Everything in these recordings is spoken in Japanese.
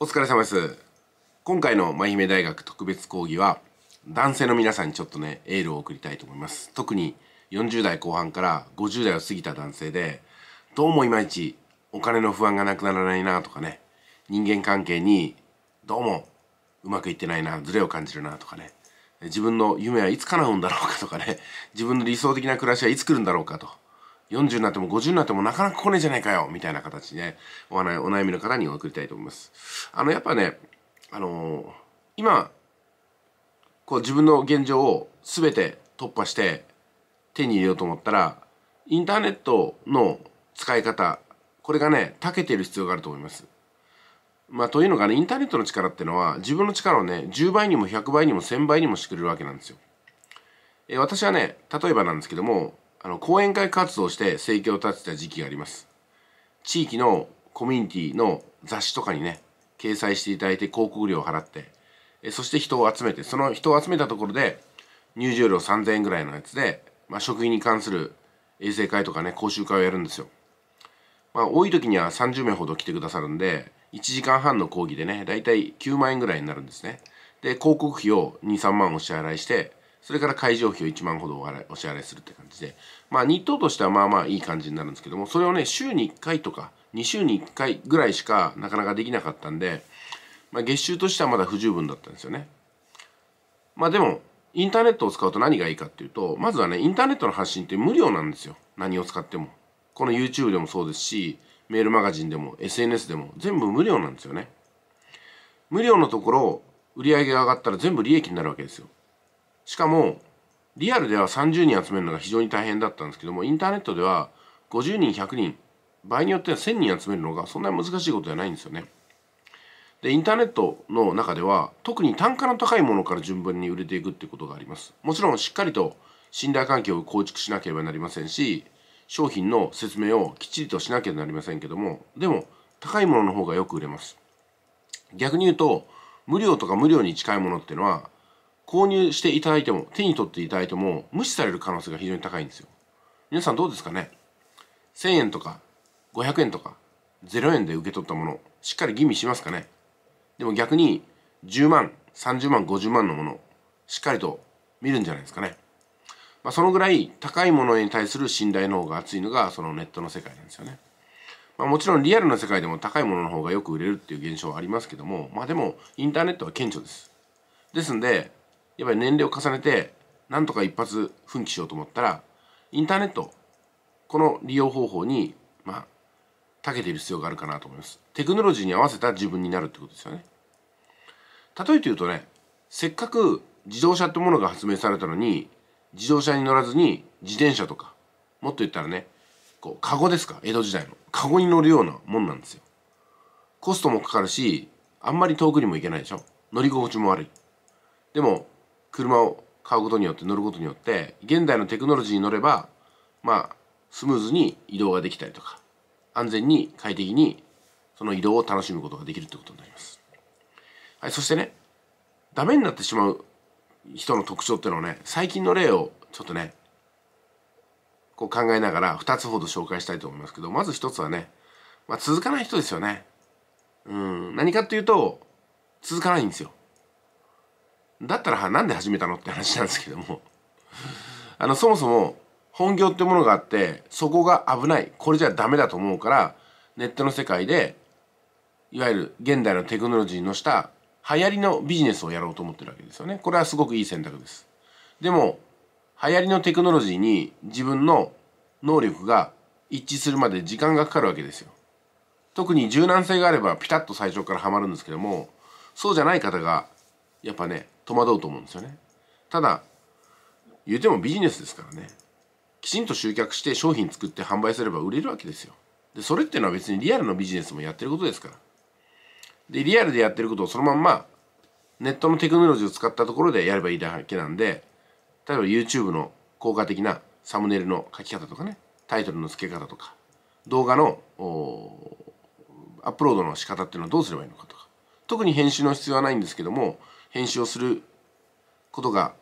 お疲れ様です今回の舞姫大学特別講義は男性の皆さんにちょっとねエールを送りたいと思います特に40代後半から50代を過ぎた男性でどうもいまいちお金の不安がなくならないなとかね人間関係にどうもうまくいってないなズレを感じるなとかね自分の夢はいつ叶うんだろうかとかね自分の理想的な暮らしはいつ来るんだろうかと40になっても50になってもなかなか来ねえじゃないかよみたいな形で、ね、お悩お悩みの方に送りたいと思います。あの、やっぱね、あのー、今、こう自分の現状を全て突破して手に入れようと思ったら、インターネットの使い方、これがね、長けてる必要があると思います。まあ、というのがね、インターネットの力ってのは、自分の力をね、10倍にも100倍にも1000倍にもしてくれるわけなんですよ。え私はね、例えばなんですけども、あの講演会活動して生計を立てた時期があります地域のコミュニティの雑誌とかにね掲載していただいて広告料を払ってそして人を集めてその人を集めたところで入場料3000円ぐらいのやつで、まあ、食員に関する衛生会とかね講習会をやるんですよまあ多い時には30名ほど来てくださるんで1時間半の講義でねだいたい9万円ぐらいになるんですねで広告費を23万お支払いしてそれから会場費を1万ほどお支払いするって感じで、まあ日当としてはまあまあいい感じになるんですけども、それをね、週に1回とか、2週に1回ぐらいしかなかなかできなかったんで、まあ月収としてはまだ不十分だったんですよね。まあでも、インターネットを使うと何がいいかっていうと、まずはね、インターネットの発信って無料なんですよ。何を使っても。この YouTube でもそうですし、メールマガジンでも SNS でも全部無料なんですよね。無料のところ、売り上げが上がったら全部利益になるわけですよ。しかもリアルでは30人集めるのが非常に大変だったんですけどもインターネットでは50人100人場合によっては1,000人集めるのがそんなに難しいことではないんですよね。でインターネットの中では特に単価の高いものから順番に売れていくっていうことがあります。もちろんしっかりと信頼関係を構築しなければなりませんし商品の説明をきっちりとしなければなりませんけどもでも高いものの方がよく売れます。逆に言うと無料とか無料に近いものっていうのは購入していただいても手に取っていただいても無視される可能性が非常に高いんですよ皆さんどうですかね1000円とか500円とか0円で受け取ったものしっかり吟味しますかねでも逆に10万30万50万のものしっかりと見るんじゃないですかね、まあ、そのぐらい高いものに対する信頼の方が厚いのがそのネットの世界なんですよね、まあ、もちろんリアルな世界でも高いものの方がよく売れるっていう現象はありますけどもまあでもインターネットは顕著ですですんでやっぱり年齢を重ねてなんとか一発奮起しようと思ったらインターネットこの利用方法にまあ長けている必要があるかなと思いますテクノロジーに合わせた自分になるってことですよね例えて言うとねせっかく自動車ってものが発明されたのに自動車に乗らずに自転車とかもっと言ったらねこうカゴですか江戸時代のカゴに乗るようなもんなんですよコストもかかるしあんまり遠くにも行けないでしょ乗り心地も悪いでも車を買うことによって乗ることによって現代のテクノロジーに乗ればまあスムーズに移動ができたりとか安全に快適にその移動を楽しむことができるってことになります。はい、そしてねダメになってしまう人の特徴っていうのをね最近の例をちょっとねこう考えながら2つほど紹介したいと思いますけどまず1つはね、まあ、続かない人ですよね。うん何かっていうと続かないんですよ。だったらなんで始めたのって話なんですけどもあのそもそも本業ってものがあってそこが危ないこれじゃダメだと思うからネットの世界でいわゆる現代のテクノロジーのした流行りのビジネスをやろうと思ってるわけですよねこれはすごくいい選択ですでも流行りのテクノロジーに自分の能力が一致するまで時間がかかるわけですよ特に柔軟性があればピタッと最初からハマるんですけどもそうじゃない方がやっぱね戸惑うと思うんですよねただ言うてもビジネスですからねきちんと集客して商品作って販売すれば売れるわけですよでそれっていうのは別にリアルのビジネスもやってることですからでリアルでやってることをそのまんまネットのテクノロジーを使ったところでやればいいだけなんで例えば YouTube の効果的なサムネイルの書き方とかねタイトルの付け方とか動画のアップロードの仕方っていうのはどうすればいいのかとか特に編集の必要はないんですけども編集をすることが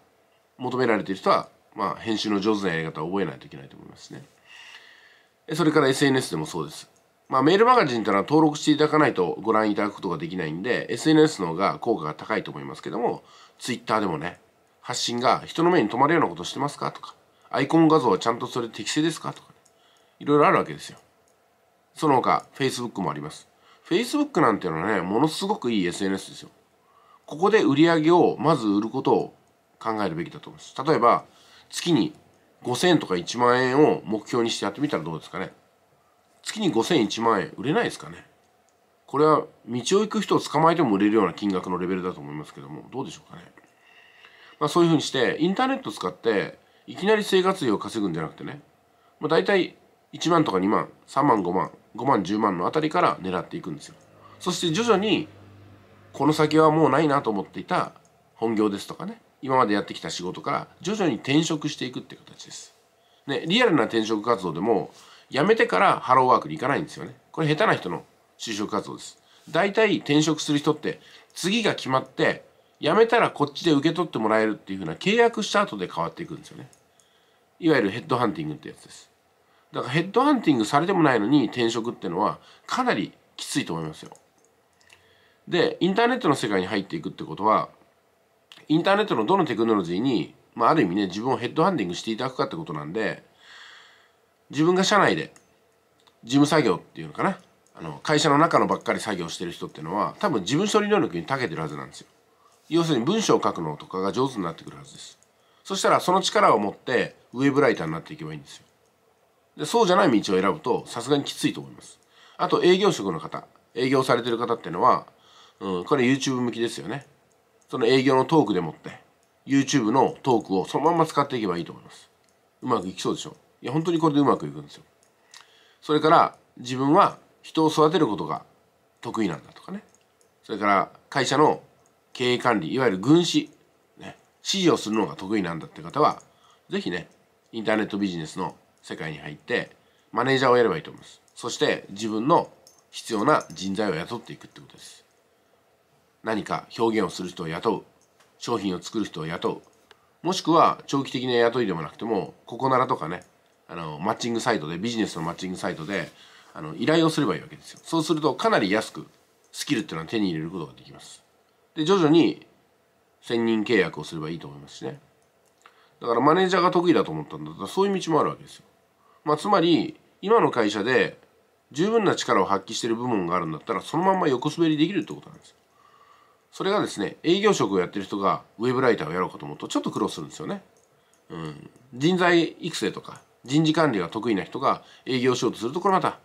求められている人は、まあ、編集の上手なやり方を覚えないといけないと思いますね。それから SNS でもそうです。まあ、メールマガジンというのは登録していただかないとご覧いただくことができないんで、SNS の方が効果が高いと思いますけども、Twitter でもね、発信が人の目に留まるようなことしてますかとか、アイコン画像はちゃんとそれ適正ですかとか、ね、いろいろあるわけですよ。その他、Facebook もあります。Facebook なんていうのはね、ものすごくいい SNS ですよ。ここで売り上げをまず売ることを考えるべきだと思います。例えば、月に5000円とか1万円を目標にしてやってみたらどうですかね。月に5000円1万円売れないですかね。これは道を行く人を捕まえても売れるような金額のレベルだと思いますけども、どうでしょうかね。まあそういうふうにして、インターネット使って、いきなり生活費を稼ぐんじゃなくてね、まあ大体1万とか2万、3万5万、5万10万のあたりから狙っていくんですよ。そして徐々にこの先はもうないなと思っていた本業ですとかね今までやってきた仕事から徐々に転職していくっていう形です。ね、リアルな転職活動でも辞めてからハローワークに行かないんですよね。これ下手な人の就職活動です。大体転職する人って次が決まって辞めたらこっちで受け取ってもらえるっていうふうな契約した後で変わっていくんですよね。いわゆるヘッドハンティングってやつです。だからヘッドハンティングされてもないのに転職ってのはかなりきついと思いますよ。でインターネットの世界に入っていくってことはインターネットのどのテクノロジーに、まあ、ある意味ね自分をヘッドハンディングしていただくかってことなんで自分が社内で事務作業っていうのかなあの会社の中のばっかり作業してる人っていうのは多分自分処理能力に長けてるはずなんですよ。要するに文章を書くのとかが上手になってくるはずです。そしたらその力を持ってウェブライターになっていけばいいんですよ。でそうじゃない道を選ぶとさすがにきついと思います。あと営業職の方営業されてる方っていうのはうん、これ YouTube 向きですよねその営業のトークでもって YouTube のトークをそのまま使っていけばいいと思いますうまくいきそうでしょいや本当にこれでうまくいくんですよそれから自分は人を育てることが得意なんだとかねそれから会社の経営管理いわゆる軍師、ね、指示をするのが得意なんだって方はぜひねインターネットビジネスの世界に入ってマネージャーをやればいいと思いますそして自分の必要な人材を雇っていくってことです何か表現をする人を雇う商品を作る人を雇うもしくは長期的な雇いでもなくてもここならとかねあのマッチングサイトでビジネスのマッチングサイトであの依頼をすればいいわけですよそうするとかなり安くスキルっていうのは手に入れることができますで徐々に専任契約をすればいいと思いますしねだからマネージャーが得意だと思ったんだったらそういう道もあるわけですよ、まあ、つまり今の会社で十分な力を発揮してる部門があるんだったらそのまま横滑りできるってことなんですよそれがですね営業職をやってる人がウェブライターをやろうかと思うとちょっと苦労するんですよね。うん、人材育成とか人事管理が得意な人が営業しようとするとこれまた、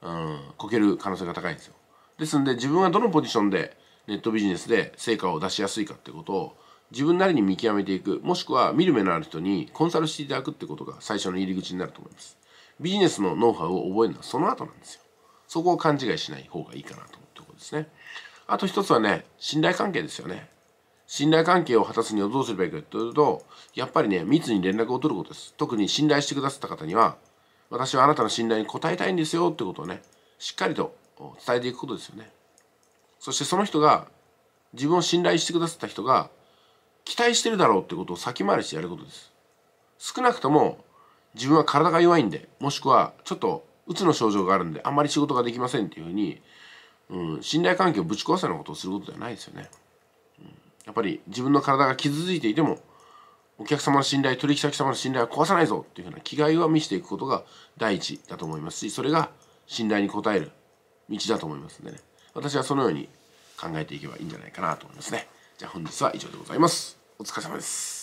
うん、こける可能性が高いんですよ。ですんで自分はどのポジションでネットビジネスで成果を出しやすいかってことを自分なりに見極めていくもしくは見る目のある人にコンサルしていただくってことが最初の入り口になると思います。ビジネスのノウハウを覚えるのはその後なんですよ。そこを勘違いしない方がいいかなと思ってことですね。あと一つはね信頼関係ですよね信頼関係を果たすにはどうすればいいかというとやっぱりね密に連絡を取ることです特に信頼してくださった方には私はあなたの信頼に応えたいんですよってことをねしっかりと伝えていくことですよねそしてその人が自分を信頼してくださった人が期待してるだろうってことを先回りしてやることです少なくとも自分は体が弱いんでもしくはちょっとうつの症状があるんであんまり仕事ができませんっていうふうにうん、信頼関係をぶち壊すようなことをすることではないですよね、うん、やっぱり自分の体が傷ついていてもお客様の信頼取引先様の信頼は壊さないぞっていうふうな気概は見せていくことが第一だと思いますしそれが信頼に応える道だと思いますんでね私はそのように考えていけばいいんじゃないかなと思いますねじゃあ本日は以上でございますお疲れ様です